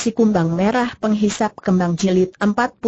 Si Kumbang Merah Penghisap Kembang Jilid 45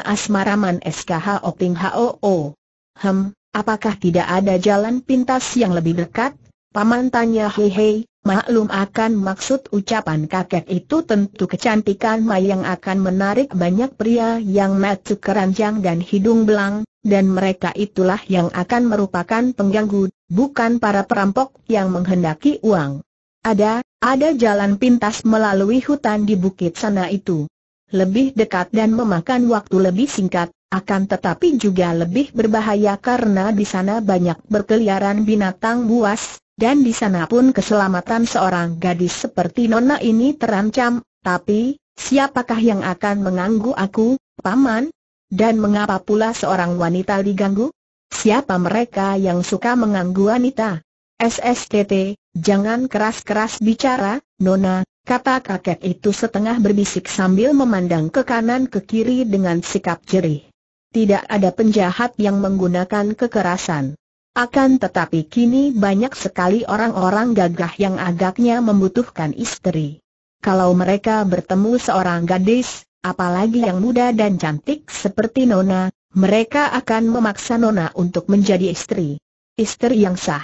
Asmaraman SKH Oping HOO. Hem, apakah tidak ada jalan pintas yang lebih dekat? Paman tanya hehe, maklum akan maksud ucapan kakek itu tentu kecantikan Mayang akan menarik banyak pria yang matuk keranjang dan hidung belang, dan mereka itulah yang akan merupakan pengganggu, bukan para perampok yang menghendaki uang. Ada, ada jalan pintas melalui hutan di bukit sana itu. Lebih dekat dan memakan waktu lebih singkat, akan tetapi juga lebih berbahaya karena di sana banyak berkeliaran binatang buas, dan di sana pun keselamatan seorang gadis seperti Nona ini terancam, tapi, siapakah yang akan mengganggu aku, Paman? Dan mengapa pula seorang wanita diganggu? Siapa mereka yang suka mengganggu wanita? SSTT, Jangan keras-keras bicara, Nona, kata kakek itu setengah berbisik sambil memandang ke kanan ke kiri dengan sikap jerih. Tidak ada penjahat yang menggunakan kekerasan. Akan tetapi kini banyak sekali orang-orang gagah yang agaknya membutuhkan istri. Kalau mereka bertemu seorang gadis, apalagi yang muda dan cantik seperti Nona, mereka akan memaksa Nona untuk menjadi istri. Istri yang sah.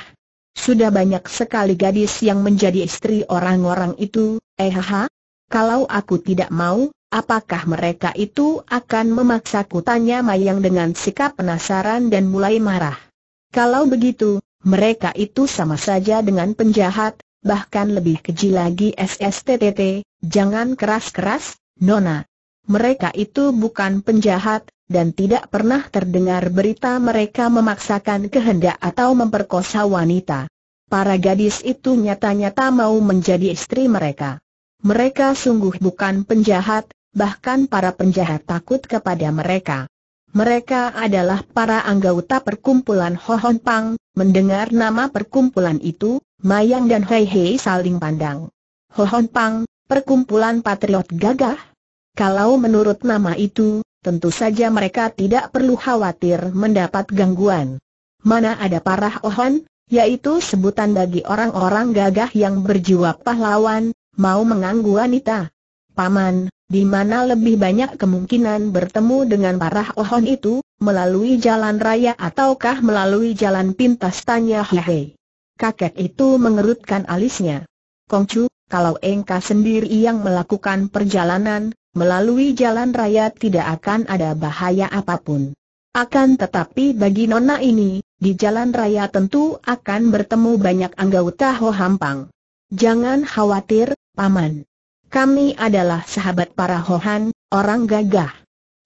Sudah banyak sekali gadis yang menjadi istri orang-orang itu, eh ha, Kalau aku tidak mau, apakah mereka itu akan memaksaku tanya Mayang dengan sikap penasaran dan mulai marah. Kalau begitu, mereka itu sama saja dengan penjahat, bahkan lebih keji lagi SSTTT, jangan keras-keras, Nona. Mereka itu bukan penjahat, dan tidak pernah terdengar berita mereka memaksakan kehendak atau memperkosa wanita. Para gadis itu nyata-nyata mau menjadi istri mereka. Mereka sungguh bukan penjahat, bahkan para penjahat takut kepada mereka. Mereka adalah para anggota perkumpulan Hohon Pang, mendengar nama perkumpulan itu, Mayang dan Hei Hei saling pandang. Hohon Pang, perkumpulan patriot gagah? Kalau menurut nama itu, tentu saja mereka tidak perlu khawatir mendapat gangguan. Mana ada parah ohan, yaitu sebutan bagi orang-orang gagah yang berjiwa pahlawan, mau mengganggu wanita. Paman, di mana lebih banyak kemungkinan bertemu dengan parah ohon itu, melalui jalan raya ataukah melalui jalan pintas tanya Hehe. Kakek itu mengerutkan alisnya. Kongcu, kalau engkau sendiri yang melakukan perjalanan, Melalui jalan raya tidak akan ada bahaya apapun. Akan tetapi bagi nona ini, di jalan raya tentu akan bertemu banyak anggota Ho Hampang. Jangan khawatir, Paman. Kami adalah sahabat para Hohan, orang gagah.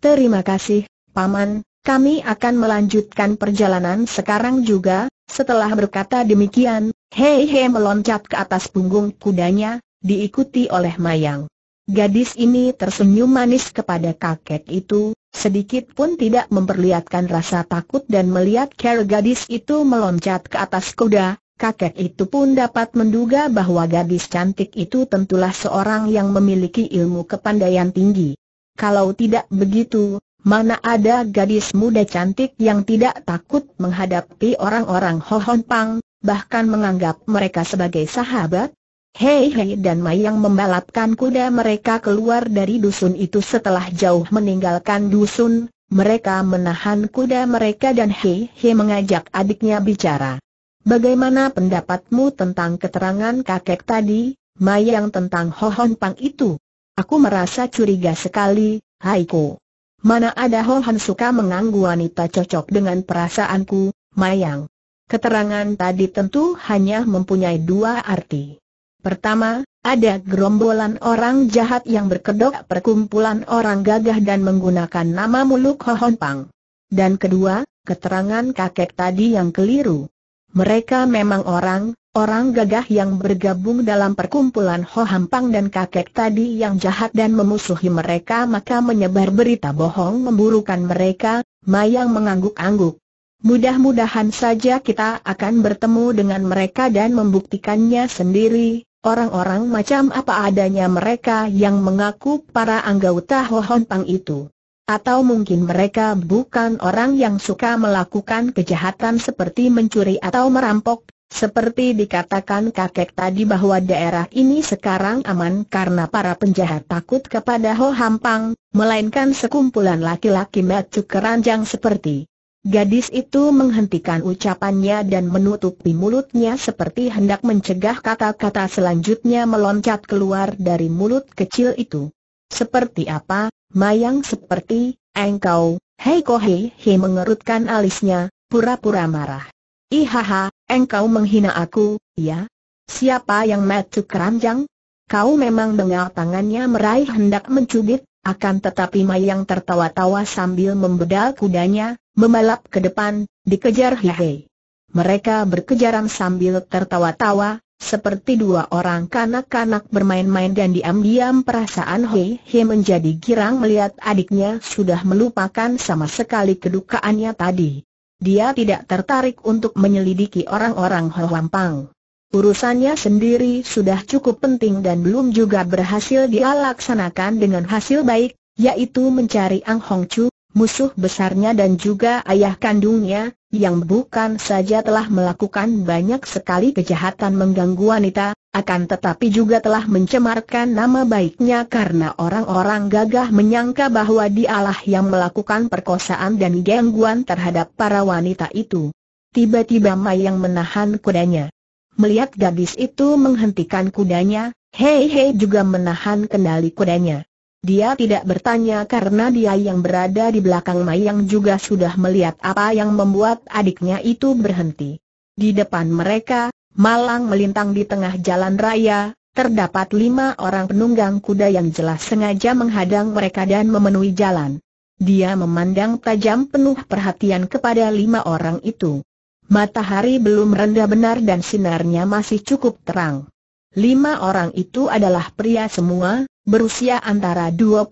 Terima kasih, Paman. Kami akan melanjutkan perjalanan sekarang juga, setelah berkata demikian, Hei Hei meloncat ke atas punggung kudanya, diikuti oleh Mayang. Gadis ini tersenyum manis kepada kakek itu, sedikit pun tidak memperlihatkan rasa takut dan melihat cara gadis itu meloncat ke atas kuda, kakek itu pun dapat menduga bahwa gadis cantik itu tentulah seorang yang memiliki ilmu kepandaian tinggi. Kalau tidak begitu, mana ada gadis muda cantik yang tidak takut menghadapi orang-orang Hohon Pang, bahkan menganggap mereka sebagai sahabat? Hei Hei dan Mayang membalapkan kuda mereka keluar dari dusun itu setelah jauh meninggalkan dusun, mereka menahan kuda mereka dan Hei Hei mengajak adiknya bicara. Bagaimana pendapatmu tentang keterangan kakek tadi, Mayang tentang Hohon Pang itu? Aku merasa curiga sekali, Haiku. Mana ada Hohon suka mengganggu wanita cocok dengan perasaanku, Mayang. Keterangan tadi tentu hanya mempunyai dua arti. Pertama, ada gerombolan orang jahat yang berkedok perkumpulan orang gagah dan menggunakan nama muluk Hohonpang. Dan kedua, keterangan kakek tadi yang keliru. Mereka memang orang, orang gagah yang bergabung dalam perkumpulan Hohampang dan kakek tadi yang jahat dan memusuhi mereka maka menyebar berita bohong memburukan mereka, Mayang mengangguk-angguk. Mudah-mudahan saja kita akan bertemu dengan mereka dan membuktikannya sendiri, Orang-orang macam apa adanya mereka yang mengaku para anggota Hohonpang itu. Atau mungkin mereka bukan orang yang suka melakukan kejahatan seperti mencuri atau merampok, seperti dikatakan kakek tadi bahwa daerah ini sekarang aman karena para penjahat takut kepada Ho Hampang, melainkan sekumpulan laki-laki macu keranjang seperti Gadis itu menghentikan ucapannya dan menutupi mulutnya seperti hendak mencegah kata-kata selanjutnya meloncat keluar dari mulut kecil itu. Seperti apa, mayang seperti, engkau, hei kohe he mengerutkan alisnya, pura-pura marah. Ihaha, engkau menghina aku, ya? Siapa yang metu keranjang? Kau memang dengar tangannya meraih hendak mencubit, akan tetapi Mayang tertawa-tawa sambil membedal kudanya, Membalap ke depan, dikejar Hihei. Mereka berkejaran sambil tertawa-tawa, seperti dua orang kanak-kanak bermain-main dan diam-diam perasaan Hei Hei menjadi girang melihat adiknya sudah melupakan sama sekali kedukaannya tadi. Dia tidak tertarik untuk menyelidiki orang-orang Hoampang. Urusannya sendiri sudah cukup penting dan belum juga berhasil dia laksanakan dengan hasil baik, yaitu mencari Ang Hong Chu, musuh besarnya dan juga ayah kandungnya, yang bukan saja telah melakukan banyak sekali kejahatan mengganggu wanita, akan tetapi juga telah mencemarkan nama baiknya karena orang-orang gagah menyangka bahwa dialah yang melakukan perkosaan dan gangguan terhadap para wanita itu. Tiba-tiba Mayang menahan kudanya. Melihat gadis itu menghentikan kudanya, Hei Hei juga menahan kendali kudanya. Dia tidak bertanya karena dia yang berada di belakang Mayang juga sudah melihat apa yang membuat adiknya itu berhenti. Di depan mereka, malang melintang di tengah jalan raya, terdapat lima orang penunggang kuda yang jelas sengaja menghadang mereka dan memenuhi jalan. Dia memandang tajam penuh perhatian kepada lima orang itu. Matahari belum rendah benar dan sinarnya masih cukup terang. Lima orang itu adalah pria semua, berusia antara 25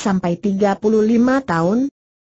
sampai 35 tahun.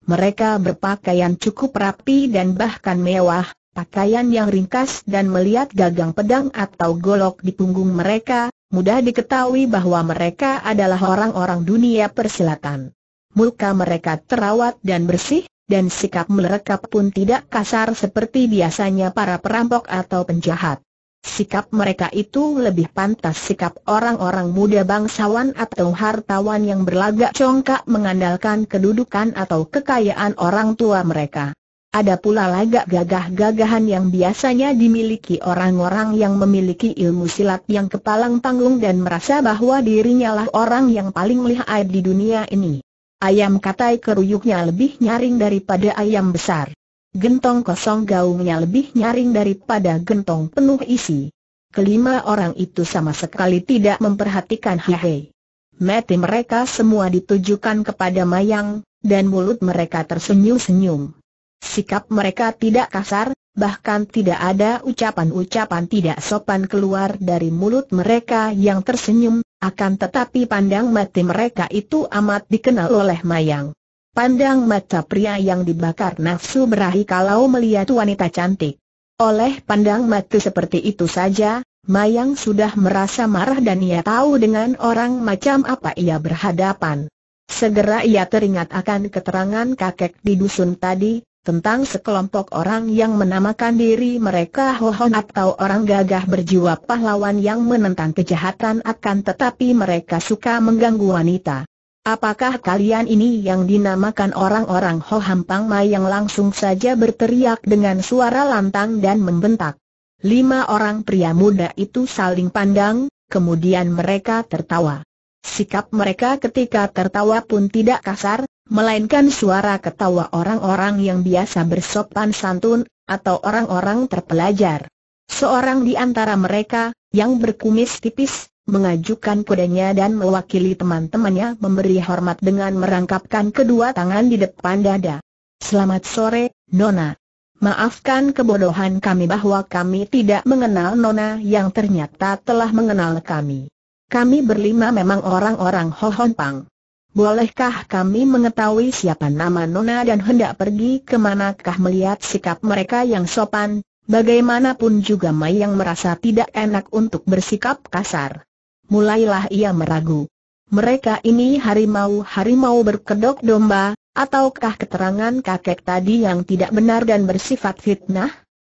Mereka berpakaian cukup rapi dan bahkan mewah, pakaian yang ringkas dan melihat gagang pedang atau golok di punggung mereka, mudah diketahui bahwa mereka adalah orang-orang dunia persilatan. Muka mereka terawat dan bersih, dan sikap mereka pun tidak kasar seperti biasanya para perampok atau penjahat. Sikap mereka itu lebih pantas sikap orang-orang muda bangsawan atau hartawan yang berlagak congkak mengandalkan kedudukan atau kekayaan orang tua mereka. Ada pula lagak gagah-gagahan yang biasanya dimiliki orang-orang yang memiliki ilmu silat yang kepalang tanggung dan merasa bahwa dirinya lah orang yang paling lihai di dunia ini. Ayam katai keruyuknya lebih nyaring daripada ayam besar. Gentong kosong gaungnya lebih nyaring daripada gentong penuh isi. Kelima orang itu sama sekali tidak memperhatikan Hehe. Mati mereka semua ditujukan kepada Mayang, dan mulut mereka tersenyum-senyum. Sikap mereka tidak kasar, bahkan tidak ada ucapan-ucapan tidak sopan keluar dari mulut mereka yang tersenyum, akan tetapi pandang mati mereka itu amat dikenal oleh Mayang. Pandang mata pria yang dibakar nafsu berahi kalau melihat wanita cantik. Oleh pandang mata seperti itu saja, Mayang sudah merasa marah dan ia tahu dengan orang macam apa ia berhadapan. Segera ia teringat akan keterangan kakek di dusun tadi, tentang sekelompok orang yang menamakan diri mereka Hohon atau orang gagah berjiwa pahlawan yang menentang kejahatan akan tetapi mereka suka mengganggu wanita. Apakah kalian ini yang dinamakan orang-orang Ho Hampang Mai yang langsung saja berteriak dengan suara lantang dan membentak? Lima orang pria muda itu saling pandang, kemudian mereka tertawa. Sikap mereka ketika tertawa pun tidak kasar, melainkan suara ketawa orang-orang yang biasa bersopan santun, atau orang-orang terpelajar. Seorang di antara mereka, yang berkumis tipis, mengajukan kudanya dan mewakili teman-temannya memberi hormat dengan merangkapkan kedua tangan di depan dada. Selamat sore, Nona. Maafkan kebodohan kami bahwa kami tidak mengenal Nona yang ternyata telah mengenal kami. Kami berlima memang orang-orang Hohonpang. Bolehkah kami mengetahui siapa nama Nona dan hendak pergi ke kemanakah melihat sikap mereka yang sopan, bagaimanapun juga Mai yang merasa tidak enak untuk bersikap kasar mulailah ia meragu. Mereka ini harimau-harimau berkedok domba, ataukah keterangan kakek tadi yang tidak benar dan bersifat fitnah?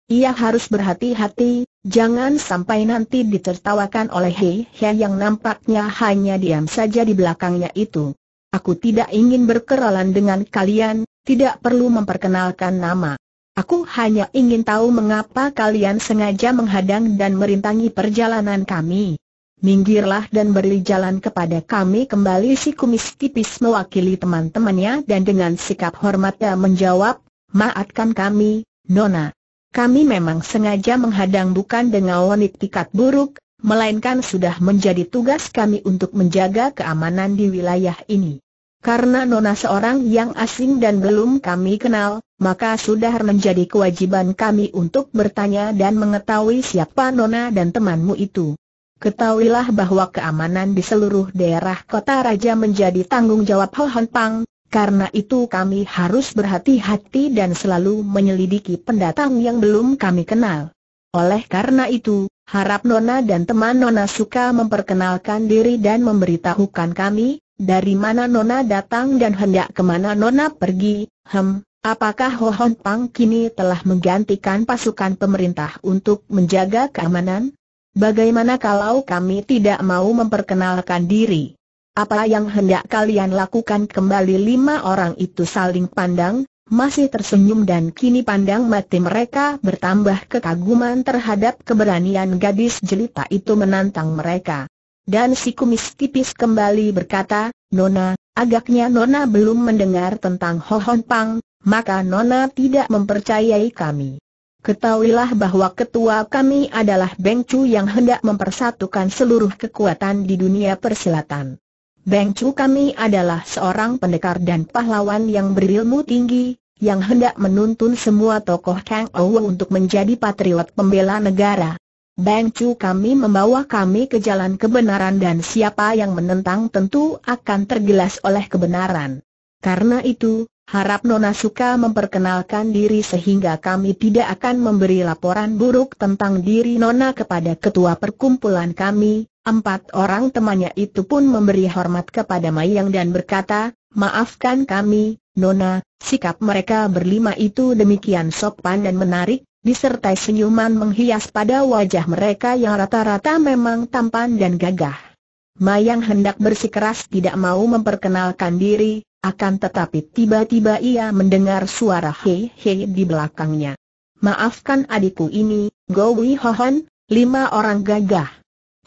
Ia harus berhati-hati, jangan sampai nanti ditertawakan oleh Hei yang nampaknya hanya diam saja di belakangnya itu. Aku tidak ingin berkeralan dengan kalian, tidak perlu memperkenalkan nama. Aku hanya ingin tahu mengapa kalian sengaja menghadang dan merintangi perjalanan kami. Minggirlah dan beri jalan kepada kami kembali si kumis tipis mewakili teman-temannya dan dengan sikap hormatnya menjawab, maafkan kami, Nona. Kami memang sengaja menghadang bukan dengan wanit tikat buruk, melainkan sudah menjadi tugas kami untuk menjaga keamanan di wilayah ini. Karena Nona seorang yang asing dan belum kami kenal, maka sudah menjadi kewajiban kami untuk bertanya dan mengetahui siapa Nona dan temanmu itu. Ketahuilah bahwa keamanan di seluruh daerah kota raja menjadi tanggung jawab Ho Hon Pang, karena itu kami harus berhati-hati dan selalu menyelidiki pendatang yang belum kami kenal. Oleh karena itu, harap Nona dan teman Nona suka memperkenalkan diri dan memberitahukan kami, dari mana Nona datang dan hendak kemana Nona pergi, hem, apakah Ho Hon Pang kini telah menggantikan pasukan pemerintah untuk menjaga keamanan? Bagaimana kalau kami tidak mau memperkenalkan diri? Apa yang hendak kalian lakukan kembali lima orang itu saling pandang, masih tersenyum dan kini pandang mati mereka bertambah kekaguman terhadap keberanian gadis jelita itu menantang mereka. Dan si kumis tipis kembali berkata, Nona, agaknya Nona belum mendengar tentang Hohon Pang, maka Nona tidak mempercayai kami. Ketahuilah bahwa ketua kami adalah Beng Chu yang hendak mempersatukan seluruh kekuatan di dunia persilatan. Beng Chu kami adalah seorang pendekar dan pahlawan yang berilmu tinggi, yang hendak menuntun semua tokoh Kang Ou untuk menjadi patriot pembela negara. Beng Chu kami membawa kami ke jalan kebenaran dan siapa yang menentang tentu akan tergelas oleh kebenaran. Karena itu, Harap Nona suka memperkenalkan diri sehingga kami tidak akan memberi laporan buruk tentang diri Nona kepada ketua perkumpulan kami. Empat orang temannya itu pun memberi hormat kepada Mayang dan berkata, maafkan kami, Nona, sikap mereka berlima itu demikian sopan dan menarik, disertai senyuman menghias pada wajah mereka yang rata-rata memang tampan dan gagah. Mayang hendak bersikeras tidak mau memperkenalkan diri, akan tetapi tiba-tiba ia mendengar suara hei-hei di belakangnya. Maafkan adikku ini, Gowi Hohon, lima orang gagah.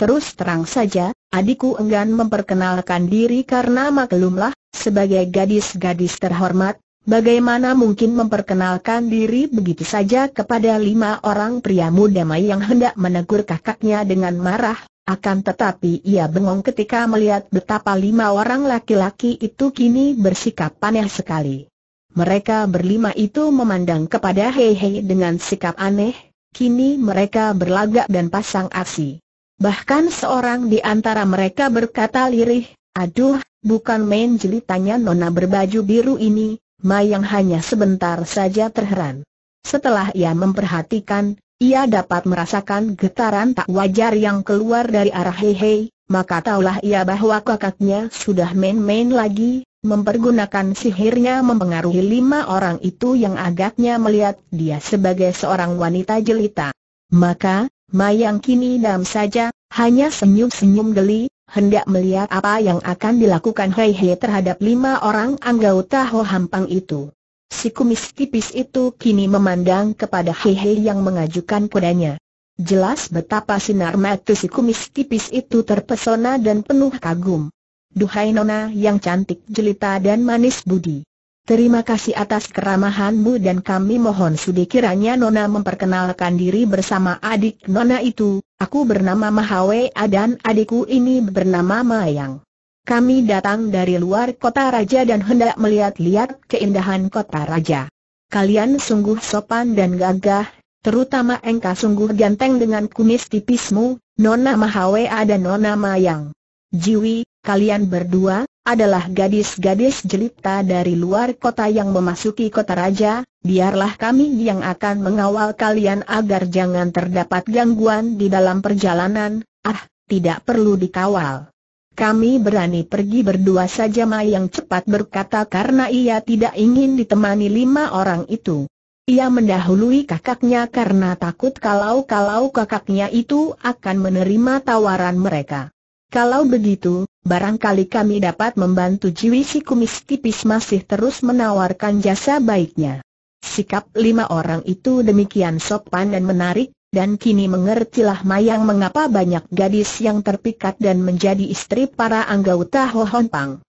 Terus terang saja, adikku enggan memperkenalkan diri karena maklumlah, sebagai gadis-gadis terhormat, bagaimana mungkin memperkenalkan diri begitu saja kepada lima orang pria muda yang hendak menegur kakaknya dengan marah, akan tetapi ia bengong ketika melihat betapa lima orang laki-laki itu kini bersikap aneh sekali. Mereka berlima itu memandang kepada Hei Hei dengan sikap aneh, kini mereka berlagak dan pasang aksi. Bahkan seorang di antara mereka berkata lirih, aduh, bukan main jelitanya nona berbaju biru ini, Mayang hanya sebentar saja terheran. Setelah ia memperhatikan, ia dapat merasakan getaran tak wajar yang keluar dari arah Hei Hei, maka taulah ia bahwa kakaknya sudah main-main lagi, mempergunakan sihirnya mempengaruhi lima orang itu yang agaknya melihat dia sebagai seorang wanita jelita. Maka, Mayang kini dam saja, hanya senyum-senyum geli, hendak melihat apa yang akan dilakukan Hei Hei terhadap lima orang anggota Ho Hampang itu. Si kumis tipis itu kini memandang kepada Hehe yang mengajukan kudanya. Jelas betapa sinar mata si kumis tipis itu terpesona dan penuh kagum. Duhai nona yang cantik jelita dan manis budi. Terima kasih atas keramahanmu dan kami mohon sudi kiranya nona memperkenalkan diri bersama adik nona itu. Aku bernama Mahawe dan adikku ini bernama Mayang kami datang dari luar kota raja dan hendak melihat-lihat keindahan kota raja. Kalian sungguh sopan dan gagah, terutama engkau sungguh ganteng dengan kumis tipismu, Nona Mahawe ada Nona Mayang. Jiwi, kalian berdua, adalah gadis-gadis jelita dari luar kota yang memasuki kota raja, biarlah kami yang akan mengawal kalian agar jangan terdapat gangguan di dalam perjalanan, ah, tidak perlu dikawal. Kami berani pergi berdua saja Mayang cepat berkata karena ia tidak ingin ditemani lima orang itu. Ia mendahului kakaknya karena takut kalau-kalau kakaknya itu akan menerima tawaran mereka. Kalau begitu, barangkali kami dapat membantu Jiwi si kumis tipis masih terus menawarkan jasa baiknya. Sikap lima orang itu demikian sopan dan menarik, dan kini mengertilah Mayang mengapa banyak gadis yang terpikat dan menjadi istri para anggota Hon Pang.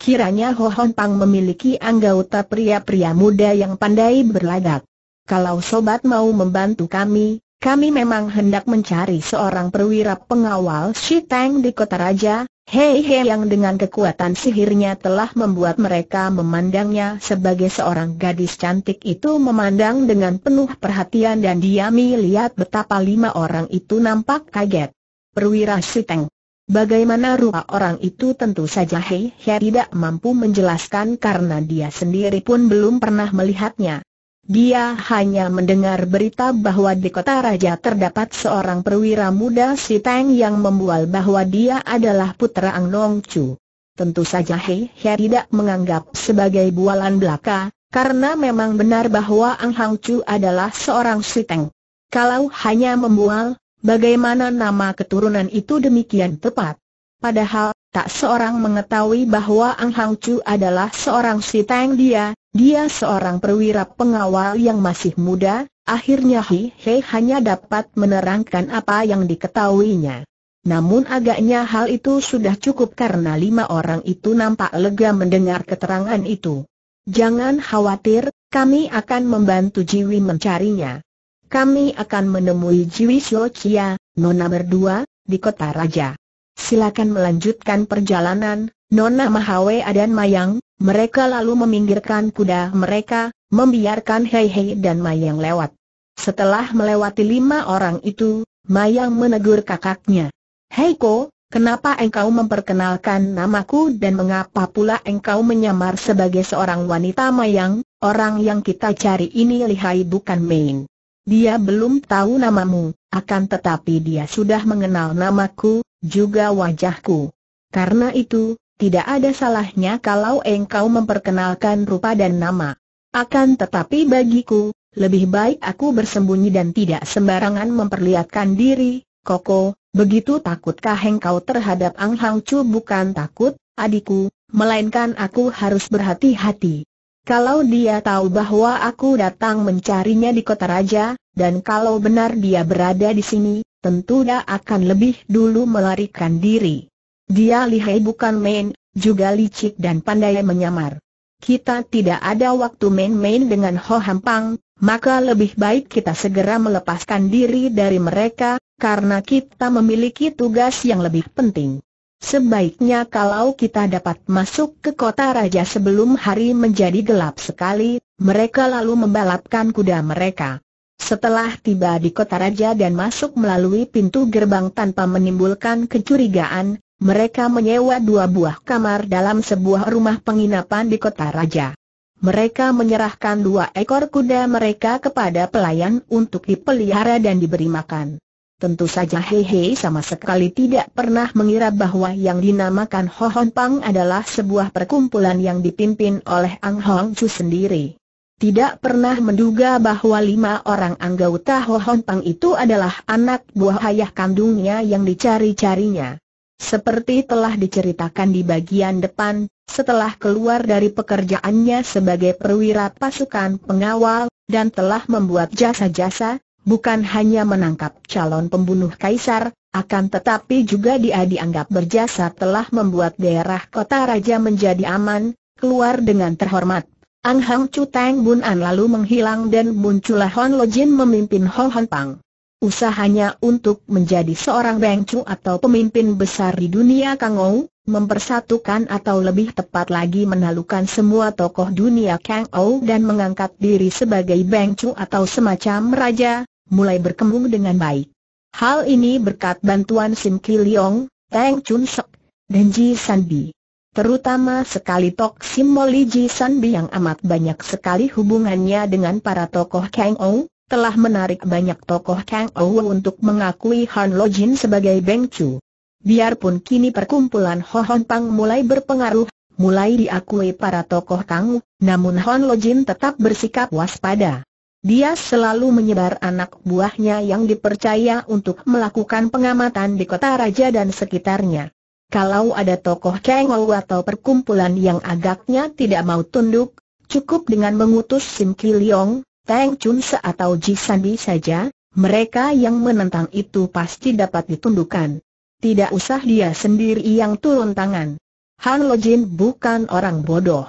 Kiranya Hon Pang memiliki anggota pria-pria muda yang pandai berlagak. Kalau sobat mau membantu kami, kami memang hendak mencari seorang perwira pengawal Shi Tang di kota raja, Hei Hei yang dengan kekuatan sihirnya telah membuat mereka memandangnya sebagai seorang gadis cantik itu memandang dengan penuh perhatian dan diami lihat betapa lima orang itu nampak kaget. Perwira Shi Tang, Bagaimana rupa orang itu tentu saja Hei Hei tidak mampu menjelaskan karena dia sendiri pun belum pernah melihatnya. Dia hanya mendengar berita bahwa di kota raja terdapat seorang perwira muda si Tang yang membual bahwa dia adalah putra Ang Nong Chu. Tentu saja He He tidak menganggap sebagai bualan belaka, karena memang benar bahwa Ang Hang Chu adalah seorang si Tang. Kalau hanya membual, bagaimana nama keturunan itu demikian tepat? Padahal, tak seorang mengetahui bahwa Ang Hang Chu adalah seorang si Tang dia, dia seorang perwira pengawal yang masih muda, akhirnya Hi Hei hanya dapat menerangkan apa yang diketahuinya. Namun agaknya hal itu sudah cukup karena lima orang itu nampak lega mendengar keterangan itu. Jangan khawatir, kami akan membantu Jiwi mencarinya. Kami akan menemui Jiwi Shochia, Nona berdua, di kota raja. Silakan melanjutkan perjalanan, Nona Mahawe dan Mayang, mereka lalu meminggirkan kuda mereka, membiarkan Hei Hei dan Mayang lewat. Setelah melewati lima orang itu, Mayang menegur kakaknya. Hei Ko, kenapa engkau memperkenalkan namaku dan mengapa pula engkau menyamar sebagai seorang wanita Mayang, orang yang kita cari ini lihai bukan main. Dia belum tahu namamu, akan tetapi dia sudah mengenal namaku, juga wajahku. Karena itu, tidak ada salahnya kalau engkau memperkenalkan rupa dan nama. Akan tetapi bagiku, lebih baik aku bersembunyi dan tidak sembarangan memperlihatkan diri, Koko, begitu takutkah engkau terhadap Ang Hang Chu bukan takut, adikku, melainkan aku harus berhati-hati. Kalau dia tahu bahwa aku datang mencarinya di kota raja, dan kalau benar dia berada di sini, tentu dia akan lebih dulu melarikan diri. Dia lihai bukan main, juga licik dan pandai menyamar. Kita tidak ada waktu main-main dengan Ho Hampang, maka lebih baik kita segera melepaskan diri dari mereka, karena kita memiliki tugas yang lebih penting. Sebaiknya kalau kita dapat masuk ke kota raja sebelum hari menjadi gelap sekali, mereka lalu membalapkan kuda mereka. Setelah tiba di kota raja dan masuk melalui pintu gerbang tanpa menimbulkan kecurigaan, mereka menyewa dua buah kamar dalam sebuah rumah penginapan di kota raja. Mereka menyerahkan dua ekor kuda mereka kepada pelayan untuk dipelihara dan diberi makan. Tentu saja Hehe sama sekali tidak pernah mengira bahwa yang dinamakan Hohon Pang adalah sebuah perkumpulan yang dipimpin oleh Ang Hong Chu sendiri. Tidak pernah menduga bahwa lima orang anggota Hohon Pang itu adalah anak buah ayah kandungnya yang dicari-carinya. Seperti telah diceritakan di bagian depan, setelah keluar dari pekerjaannya sebagai perwira pasukan pengawal, dan telah membuat jasa-jasa, bukan hanya menangkap calon pembunuh kaisar, akan tetapi juga dia dianggap berjasa telah membuat daerah kota raja menjadi aman, keluar dengan terhormat. Ang Hang Chu Tang Bun An lalu menghilang dan muncullah Hon Lo Jin memimpin Ho Hon Pang. Usahanya untuk menjadi seorang bengcu atau pemimpin besar di dunia Kangou, mempersatukan atau lebih tepat lagi menalukan semua tokoh dunia Kangou dan mengangkat diri sebagai bengcu atau semacam raja, mulai berkembang dengan baik. Hal ini berkat bantuan Sim Kiliong, Teng Chun Sek, dan Ji Sanbi. Terutama sekali Tok Sim Moli Ji Sanbi yang amat banyak sekali hubungannya dengan para tokoh Kangou, telah menarik banyak tokoh Kang Ou untuk mengakui Han Lo Jin sebagai Beng Chu. Biarpun kini perkumpulan Ho Hon Pang mulai berpengaruh, mulai diakui para tokoh Kang, namun Han Lo Jin tetap bersikap waspada. Dia selalu menyebar anak buahnya yang dipercaya untuk melakukan pengamatan di kota raja dan sekitarnya. Kalau ada tokoh Kang Ou atau perkumpulan yang agaknya tidak mau tunduk, cukup dengan mengutus Sim Kiliong, Tang Chun Se atau Ji Sandi saja, mereka yang menentang itu pasti dapat ditundukkan. Tidak usah dia sendiri yang turun tangan. Han Lo Jin bukan orang bodoh.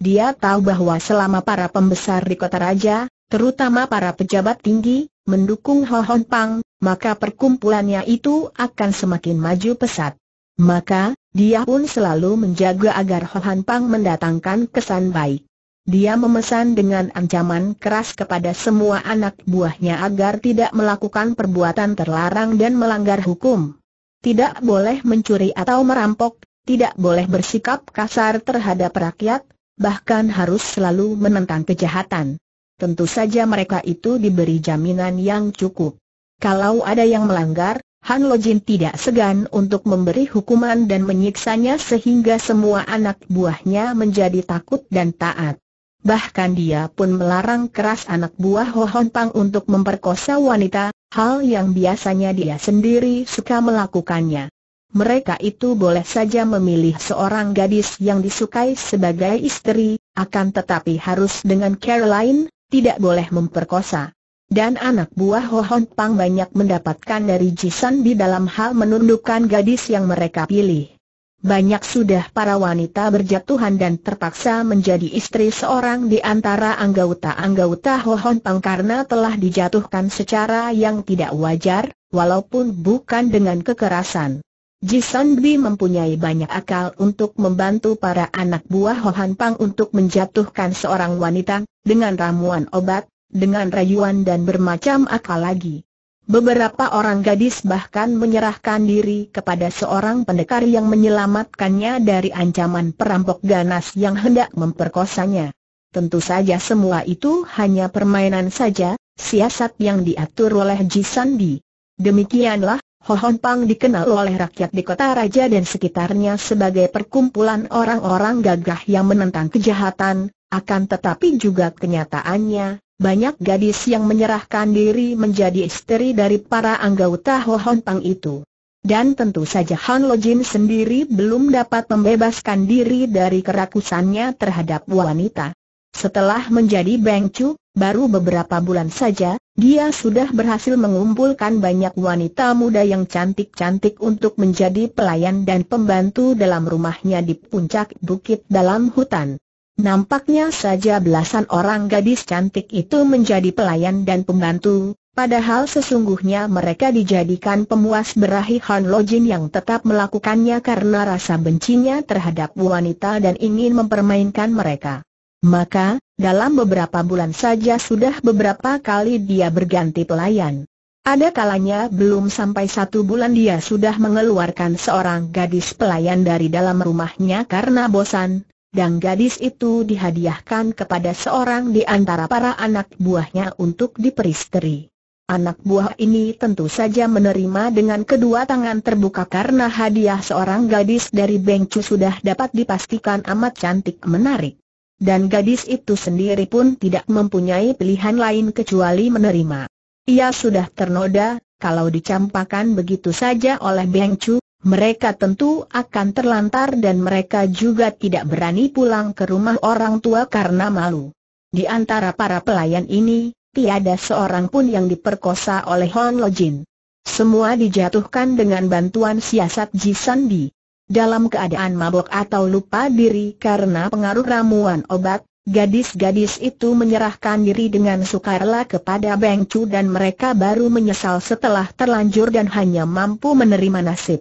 Dia tahu bahwa selama para pembesar di kota raja, terutama para pejabat tinggi, mendukung Ho Hon Pang, maka perkumpulannya itu akan semakin maju pesat. Maka, dia pun selalu menjaga agar Ho Hon Pang mendatangkan kesan baik. Dia memesan dengan ancaman keras kepada semua anak buahnya agar tidak melakukan perbuatan terlarang dan melanggar hukum. Tidak boleh mencuri atau merampok, tidak boleh bersikap kasar terhadap rakyat, bahkan harus selalu menentang kejahatan. Tentu saja mereka itu diberi jaminan yang cukup. Kalau ada yang melanggar, Han Lojin tidak segan untuk memberi hukuman dan menyiksanya sehingga semua anak buahnya menjadi takut dan taat bahkan dia pun melarang keras anak buah Hohon Pang untuk memperkosa wanita, hal yang biasanya dia sendiri suka melakukannya. Mereka itu boleh saja memilih seorang gadis yang disukai sebagai istri, akan tetapi harus dengan Caroline, tidak boleh memperkosa. Dan anak buah Hohon Pang banyak mendapatkan dari Jisan di dalam hal menundukkan gadis yang mereka pilih banyak sudah para wanita berjatuhan dan terpaksa menjadi istri seorang di antara anggota-anggota Hohon Pang karena telah dijatuhkan secara yang tidak wajar, walaupun bukan dengan kekerasan. Jisan Bi mempunyai banyak akal untuk membantu para anak buah Hohan Pang untuk menjatuhkan seorang wanita, dengan ramuan obat, dengan rayuan dan bermacam akal lagi. Beberapa orang gadis bahkan menyerahkan diri kepada seorang pendekar yang menyelamatkannya dari ancaman perampok ganas yang hendak memperkosanya. Tentu saja semua itu hanya permainan saja, siasat yang diatur oleh Jisandi. Demikianlah, Hohon Pang dikenal oleh rakyat di kota raja dan sekitarnya sebagai perkumpulan orang-orang gagah yang menentang kejahatan, akan tetapi juga kenyataannya, banyak gadis yang menyerahkan diri menjadi istri dari para anggota Hohon Pang itu. Dan tentu saja Han Lo Jin sendiri belum dapat membebaskan diri dari kerakusannya terhadap wanita. Setelah menjadi Beng Chu, baru beberapa bulan saja, dia sudah berhasil mengumpulkan banyak wanita muda yang cantik-cantik untuk menjadi pelayan dan pembantu dalam rumahnya di puncak bukit dalam hutan. Nampaknya saja belasan orang gadis cantik itu menjadi pelayan dan pembantu, padahal sesungguhnya mereka dijadikan pemuas berahi Han Lojin yang tetap melakukannya karena rasa bencinya terhadap wanita dan ingin mempermainkan mereka. Maka, dalam beberapa bulan saja sudah beberapa kali dia berganti pelayan. Ada kalanya belum sampai satu bulan dia sudah mengeluarkan seorang gadis pelayan dari dalam rumahnya karena bosan, dan gadis itu dihadiahkan kepada seorang di antara para anak buahnya untuk diperisteri. Anak buah ini tentu saja menerima dengan kedua tangan terbuka karena hadiah seorang gadis dari Bengcu sudah dapat dipastikan amat cantik menarik. Dan gadis itu sendiri pun tidak mempunyai pilihan lain kecuali menerima. Ia sudah ternoda, kalau dicampakan begitu saja oleh Bengcu, mereka tentu akan terlantar dan mereka juga tidak berani pulang ke rumah orang tua karena malu. Di antara para pelayan ini, tiada seorang pun yang diperkosa oleh Hon Lojin. Semua dijatuhkan dengan bantuan siasat Ji Sandi. Dalam keadaan mabok atau lupa diri karena pengaruh ramuan obat, gadis-gadis itu menyerahkan diri dengan sukarela kepada Beng Chu dan mereka baru menyesal setelah terlanjur dan hanya mampu menerima nasib.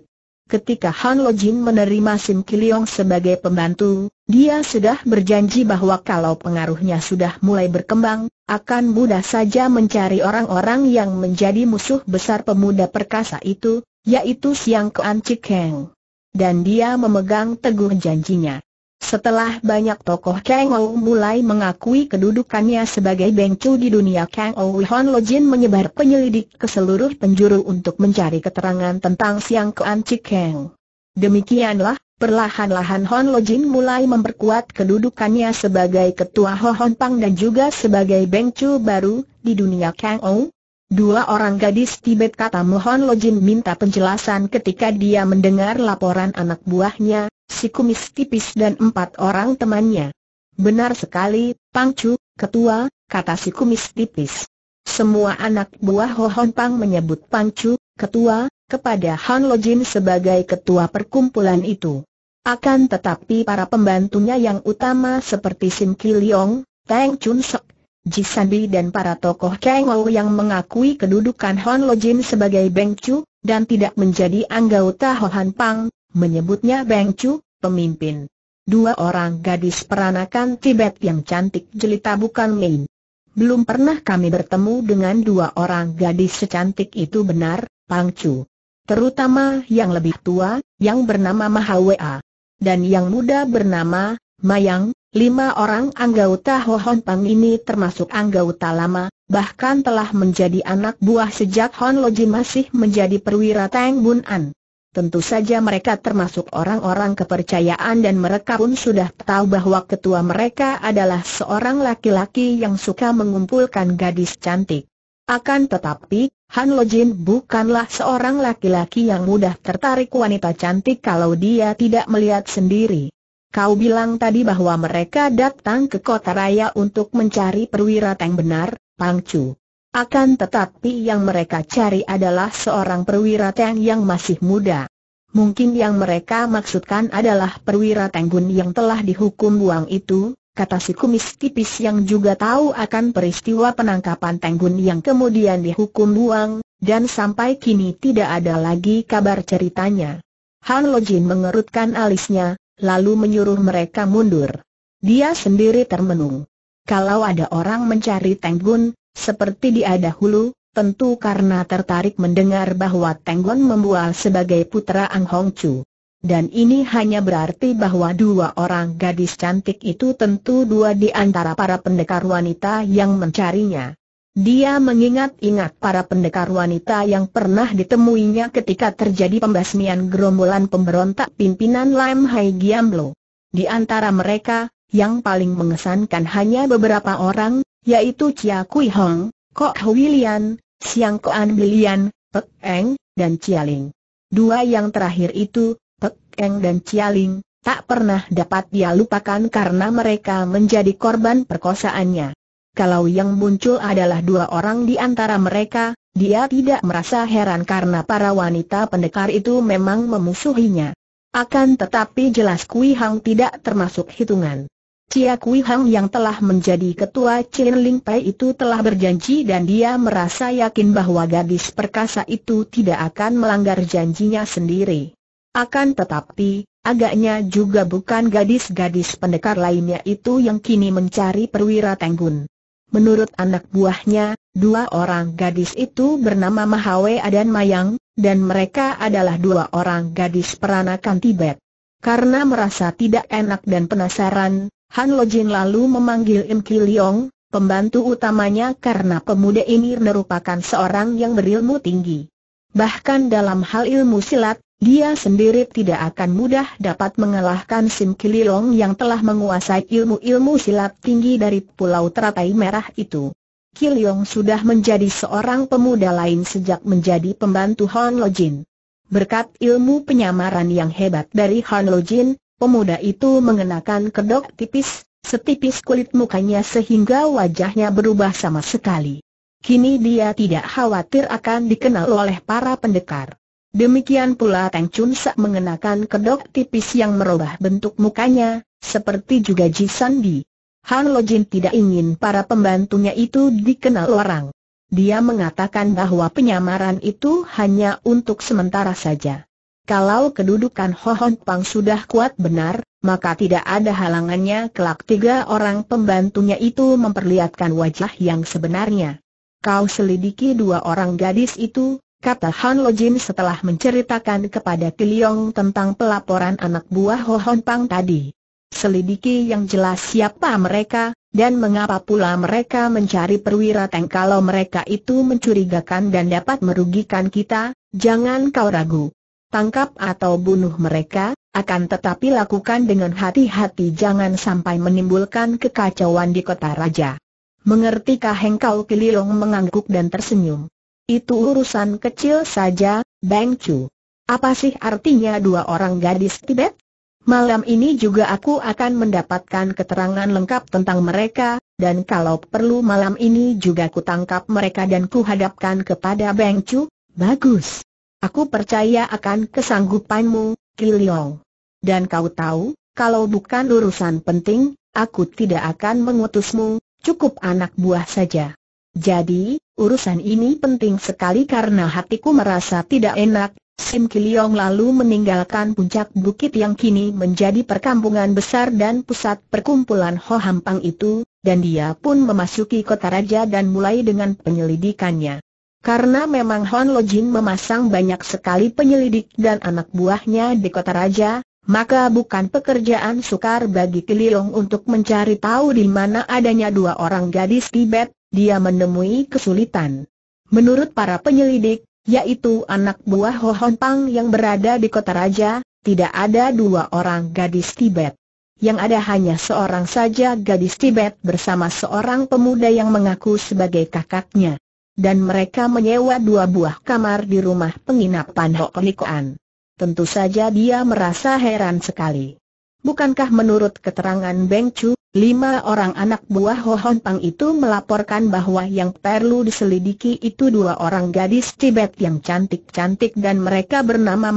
Ketika Han Lo Jin menerima Sim Kiliong sebagai pembantu, dia sudah berjanji bahwa kalau pengaruhnya sudah mulai berkembang, akan mudah saja mencari orang-orang yang menjadi musuh besar pemuda perkasa itu, yaitu Siang Kuan Chik Heng. Dan dia memegang teguh janjinya. Setelah banyak tokoh Kang Ou mulai mengakui kedudukannya sebagai bengcu di dunia Kang Ou Hon Lo Jin menyebar penyelidik ke seluruh penjuru untuk mencari keterangan tentang Siang Kuan Chi Kang. Demikianlah, perlahan-lahan Hon Lo Jin mulai memperkuat kedudukannya sebagai ketua Ho Hon Pang dan juga sebagai bengcu baru di dunia Kang Ou. Dua orang gadis Tibet kata Mohon Lojin minta penjelasan ketika dia mendengar laporan anak buahnya, si kumis tipis dan empat orang temannya. Benar sekali, Pangcu, ketua, kata si kumis tipis. Semua anak buah Hohon Pang menyebut Pangcu, ketua, kepada Han Lojin sebagai ketua perkumpulan itu. Akan tetapi para pembantunya yang utama seperti Sim Kiliong, Tang Chun Sok Jisambi dan para tokoh Ou yang mengakui kedudukan Hon Lo Jin sebagai Beng Chu, dan tidak menjadi anggota Han Pang, menyebutnya Beng Chu, pemimpin. Dua orang gadis peranakan Tibet yang cantik jelita bukan main. Belum pernah kami bertemu dengan dua orang gadis secantik itu benar, Pang Chu. Terutama yang lebih tua, yang bernama Mahawea. Dan yang muda bernama, Mayang, Lima orang anggota Ho Hon Pang ini termasuk anggota lama, bahkan telah menjadi anak buah sejak Hon Loji masih menjadi perwira Tang Bun An. Tentu saja mereka termasuk orang-orang kepercayaan dan mereka pun sudah tahu bahwa ketua mereka adalah seorang laki-laki yang suka mengumpulkan gadis cantik. Akan tetapi, Han Lo Jin bukanlah seorang laki-laki yang mudah tertarik wanita cantik kalau dia tidak melihat sendiri. Kau bilang tadi bahwa mereka datang ke kota raya untuk mencari perwira tank benar, Pangcu. Akan tetapi yang mereka cari adalah seorang perwira tank yang masih muda. Mungkin yang mereka maksudkan adalah perwira Tenggun yang telah dihukum buang itu, kata si kumis tipis yang juga tahu akan peristiwa penangkapan Tenggun yang kemudian dihukum buang, dan sampai kini tidak ada lagi kabar ceritanya. Han Lojin mengerutkan alisnya, lalu menyuruh mereka mundur. Dia sendiri termenung. Kalau ada orang mencari Tenggun, seperti dia dahulu, tentu karena tertarik mendengar bahwa Tenggun membual sebagai putra Ang Hong Chu. Dan ini hanya berarti bahwa dua orang gadis cantik itu tentu dua di antara para pendekar wanita yang mencarinya. Dia mengingat-ingat para pendekar wanita yang pernah ditemuinya ketika terjadi pembasmian gerombolan pemberontak pimpinan Lam Hai Giamlo. Di antara mereka, yang paling mengesankan hanya beberapa orang, yaitu Chia Kui Hong, Kok Huilian, Siang Koan Bilian, Pek Eng, dan Chia Ling. Dua yang terakhir itu, Pek Eng dan Chia Ling, tak pernah dapat dia lupakan karena mereka menjadi korban perkosaannya kalau yang muncul adalah dua orang di antara mereka, dia tidak merasa heran karena para wanita pendekar itu memang memusuhinya. Akan tetapi jelas Kui Hang tidak termasuk hitungan. Cia Kui Hang yang telah menjadi ketua Chin Ling Pai itu telah berjanji dan dia merasa yakin bahwa gadis perkasa itu tidak akan melanggar janjinya sendiri. Akan tetapi, agaknya juga bukan gadis-gadis pendekar lainnya itu yang kini mencari perwira Tenggun. Menurut anak buahnya, dua orang gadis itu bernama Mahawe dan Mayang, dan mereka adalah dua orang gadis peranakan Tibet. Karena merasa tidak enak dan penasaran, Han Lojin lalu memanggil Im Ki Leong, pembantu utamanya karena pemuda ini merupakan seorang yang berilmu tinggi. Bahkan dalam hal ilmu silat, dia sendiri tidak akan mudah dapat mengalahkan Sim Kililong yang telah menguasai ilmu-ilmu silat tinggi dari Pulau Teratai Merah itu. Kililong sudah menjadi seorang pemuda lain sejak menjadi pembantu Han Lojin. Berkat ilmu penyamaran yang hebat dari Han Lojin, pemuda itu mengenakan kedok tipis, setipis kulit mukanya sehingga wajahnya berubah sama sekali. Kini dia tidak khawatir akan dikenal oleh para pendekar. Demikian pula Teng Chun Sak mengenakan kedok tipis yang merubah bentuk mukanya, seperti juga Ji Di. Han Lo Jin tidak ingin para pembantunya itu dikenal orang. Dia mengatakan bahwa penyamaran itu hanya untuk sementara saja. Kalau kedudukan Ho Hong Pang sudah kuat benar, maka tidak ada halangannya kelak tiga orang pembantunya itu memperlihatkan wajah yang sebenarnya. Kau selidiki dua orang gadis itu, kata Han Lo Jin setelah menceritakan kepada Kiliong tentang pelaporan anak buah Ho Hon Pang tadi. Selidiki yang jelas siapa mereka, dan mengapa pula mereka mencari perwira Teng kalau mereka itu mencurigakan dan dapat merugikan kita, jangan kau ragu. Tangkap atau bunuh mereka, akan tetapi lakukan dengan hati-hati jangan sampai menimbulkan kekacauan di kota raja. Mengertikah engkau Kililong mengangguk dan tersenyum? Itu urusan kecil saja, Bang Chu. Apa sih artinya dua orang gadis Tibet? Malam ini juga aku akan mendapatkan keterangan lengkap tentang mereka, dan kalau perlu malam ini juga kutangkap mereka dan kuhadapkan kepada Bang Chu. Bagus. Aku percaya akan kesanggupanmu, Kiliong. Dan kau tahu, kalau bukan urusan penting, aku tidak akan mengutusmu, cukup anak buah saja. Jadi, urusan ini penting sekali karena hatiku merasa tidak enak, Sim Kiliong lalu meninggalkan puncak bukit yang kini menjadi perkampungan besar dan pusat perkumpulan Ho Hampang itu, dan dia pun memasuki kota raja dan mulai dengan penyelidikannya. Karena memang Hon Lo Jin memasang banyak sekali penyelidik dan anak buahnya di kota raja, maka bukan pekerjaan sukar bagi Kiliong untuk mencari tahu di mana adanya dua orang gadis Tibet, dia menemui kesulitan. Menurut para penyelidik, yaitu anak buah Ho Hon Pang yang berada di kota raja, tidak ada dua orang gadis Tibet. Yang ada hanya seorang saja gadis Tibet bersama seorang pemuda yang mengaku sebagai kakaknya. Dan mereka menyewa dua buah kamar di rumah penginapan Ho Tentu saja dia merasa heran sekali. Bukankah menurut keterangan Beng Chu, lima orang anak buah Ho Hon Pang itu melaporkan bahwa yang perlu diselidiki itu dua orang gadis Tibet yang cantik-cantik dan mereka bernama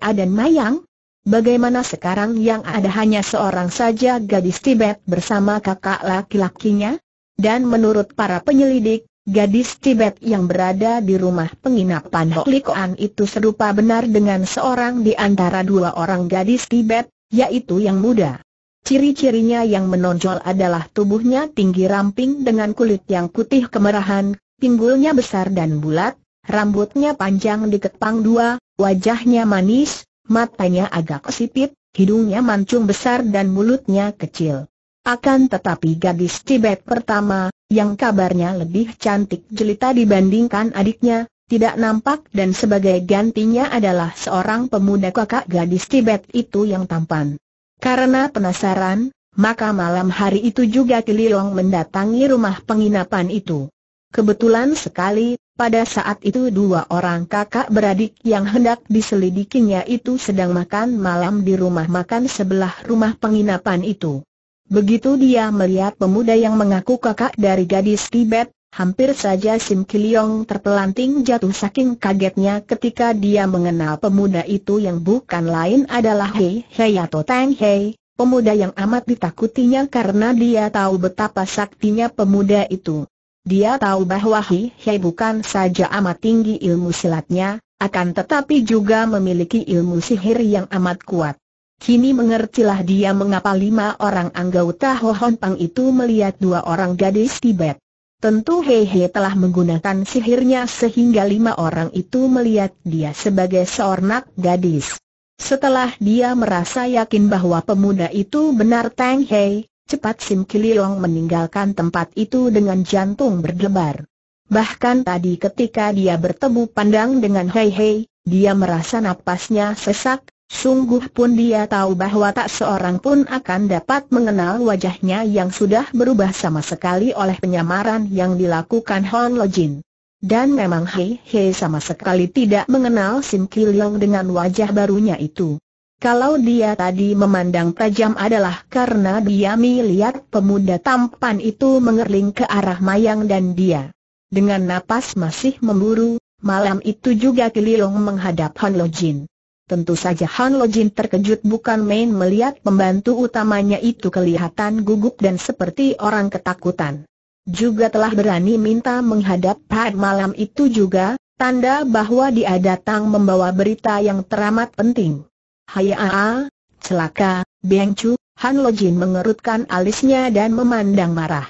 A dan Mayang? Bagaimana sekarang yang ada hanya seorang saja gadis Tibet bersama kakak laki-lakinya? Dan menurut para penyelidik, gadis Tibet yang berada di rumah penginapan Hoklikoan itu serupa benar dengan seorang di antara dua orang gadis Tibet, yaitu yang muda. Ciri-cirinya yang menonjol adalah tubuhnya tinggi ramping dengan kulit yang putih kemerahan, pinggulnya besar dan bulat, rambutnya panjang di dikepang dua, wajahnya manis, matanya agak sipit, hidungnya mancung besar dan mulutnya kecil. Akan tetapi gadis Tibet pertama, yang kabarnya lebih cantik jelita dibandingkan adiknya, tidak nampak dan sebagai gantinya adalah seorang pemuda kakak gadis Tibet itu yang tampan. Karena penasaran, maka malam hari itu juga Kililong mendatangi rumah penginapan itu. Kebetulan sekali, pada saat itu dua orang kakak beradik yang hendak diselidikinya itu sedang makan malam di rumah makan sebelah rumah penginapan itu. Begitu dia melihat pemuda yang mengaku kakak dari gadis Tibet, Hampir saja Sim Kiliong terpelanting jatuh saking kagetnya ketika dia mengenal pemuda itu yang bukan lain adalah Hei Hei atau Tang Hei, pemuda yang amat ditakutinya karena dia tahu betapa saktinya pemuda itu. Dia tahu bahwa Hei Hei bukan saja amat tinggi ilmu silatnya, akan tetapi juga memiliki ilmu sihir yang amat kuat. Kini mengertilah dia mengapa lima orang anggota Hohon Pang itu melihat dua orang gadis Tibet. Tentu Hehe telah menggunakan sihirnya sehingga lima orang itu melihat dia sebagai seorang gadis. Setelah dia merasa yakin bahwa pemuda itu benar Tang Hei, cepat Sim Kiliong meninggalkan tempat itu dengan jantung berdebar. Bahkan tadi ketika dia bertemu pandang dengan Hei Hei, dia merasa napasnya sesak, Sungguh pun dia tahu bahwa tak seorang pun akan dapat mengenal wajahnya yang sudah berubah sama sekali oleh penyamaran yang dilakukan Hon Lojin. Dan memang Hei Hei sama sekali tidak mengenal Sim Kiliong dengan wajah barunya itu. Kalau dia tadi memandang tajam adalah karena dia melihat pemuda tampan itu mengerling ke arah Mayang dan dia. Dengan napas masih memburu, malam itu juga Kililong menghadap Hon Lojin. Tentu saja Han Lojin terkejut bukan main melihat pembantu utamanya itu kelihatan gugup dan seperti orang ketakutan. Juga telah berani minta menghadap Pat malam itu juga, tanda bahwa dia datang membawa berita yang teramat penting. Hayaa, celaka, Beng Chu, Han Lojin mengerutkan alisnya dan memandang marah.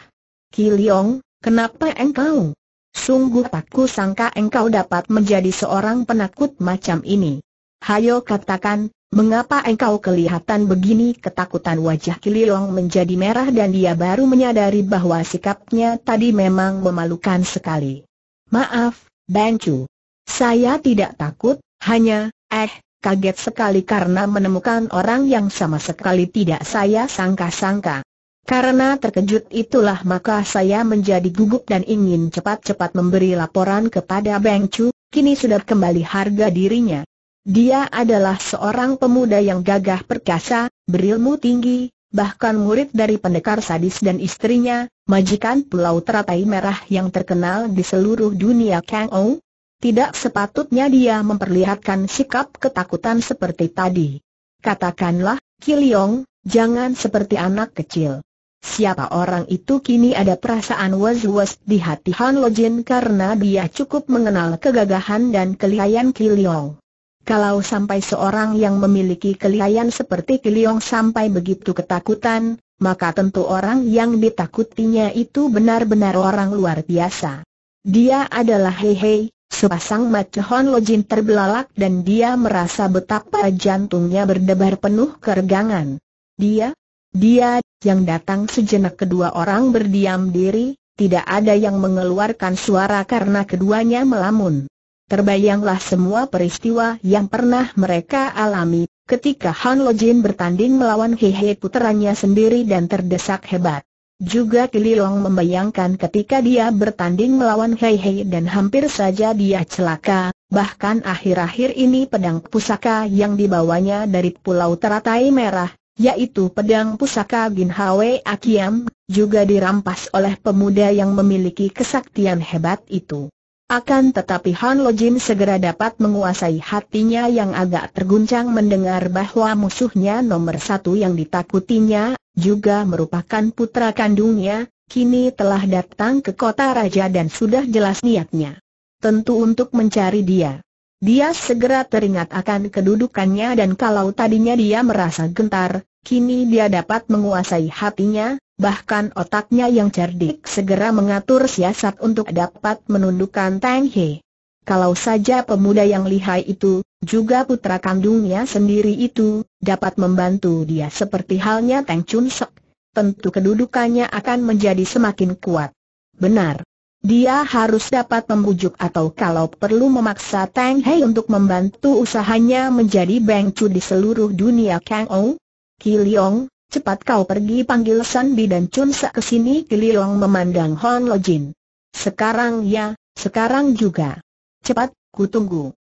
Kiliong, kenapa engkau? Sungguh tak sangka engkau dapat menjadi seorang penakut macam ini. Hayo katakan, mengapa engkau kelihatan begini ketakutan wajah Kiliong menjadi merah dan dia baru menyadari bahwa sikapnya tadi memang memalukan sekali. Maaf, Bancu. Saya tidak takut, hanya, eh, kaget sekali karena menemukan orang yang sama sekali tidak saya sangka-sangka. Karena terkejut itulah maka saya menjadi gugup dan ingin cepat-cepat memberi laporan kepada Bengcu. Chu, kini sudah kembali harga dirinya. Dia adalah seorang pemuda yang gagah perkasa, berilmu tinggi, bahkan murid dari pendekar sadis dan istrinya, majikan pulau teratai merah yang terkenal di seluruh dunia Kang Ou. Tidak sepatutnya dia memperlihatkan sikap ketakutan seperti tadi. Katakanlah, Kiliong, jangan seperti anak kecil. Siapa orang itu kini ada perasaan was-was di hati Han Lojin karena dia cukup mengenal kegagahan dan kelihayan Kiliong. Kalau sampai seorang yang memiliki kelihayan seperti Kiliong sampai begitu ketakutan, maka tentu orang yang ditakutinya itu benar-benar orang luar biasa. Dia adalah Hei Hei, sepasang Macohon Lojin terbelalak dan dia merasa betapa jantungnya berdebar penuh keregangan. Dia, dia, yang datang sejenak kedua orang berdiam diri, tidak ada yang mengeluarkan suara karena keduanya melamun. Terbayanglah semua peristiwa yang pernah mereka alami, ketika Han Lojin bertanding melawan Hehe He puteranya sendiri dan terdesak hebat. Juga Kililong membayangkan ketika dia bertanding melawan Hehe He dan hampir saja dia celaka, bahkan akhir-akhir ini pedang pusaka yang dibawanya dari Pulau Teratai Merah, yaitu pedang pusaka Gin Hwe Akiam, juga dirampas oleh pemuda yang memiliki kesaktian hebat itu. Akan tetapi Han Lo Jim segera dapat menguasai hatinya yang agak terguncang mendengar bahwa musuhnya nomor satu yang ditakutinya, juga merupakan putra kandungnya, kini telah datang ke kota raja dan sudah jelas niatnya. Tentu untuk mencari dia. Dia segera teringat akan kedudukannya dan kalau tadinya dia merasa gentar, Kini dia dapat menguasai hatinya, bahkan otaknya yang cerdik segera mengatur siasat untuk dapat menundukkan Tang He. Kalau saja pemuda yang lihai itu, juga putra kandungnya sendiri itu, dapat membantu dia seperti halnya Tang Chun Sok, tentu kedudukannya akan menjadi semakin kuat. Benar. Dia harus dapat membujuk atau kalau perlu memaksa Tang Hei untuk membantu usahanya menjadi bengcu di seluruh dunia Kang Ong. Kiliong, cepat kau pergi panggil San Bi dan Chun Sa ke sini Kiliong memandang Hon Lo Jin. Sekarang ya, sekarang juga. Cepat, ku tunggu.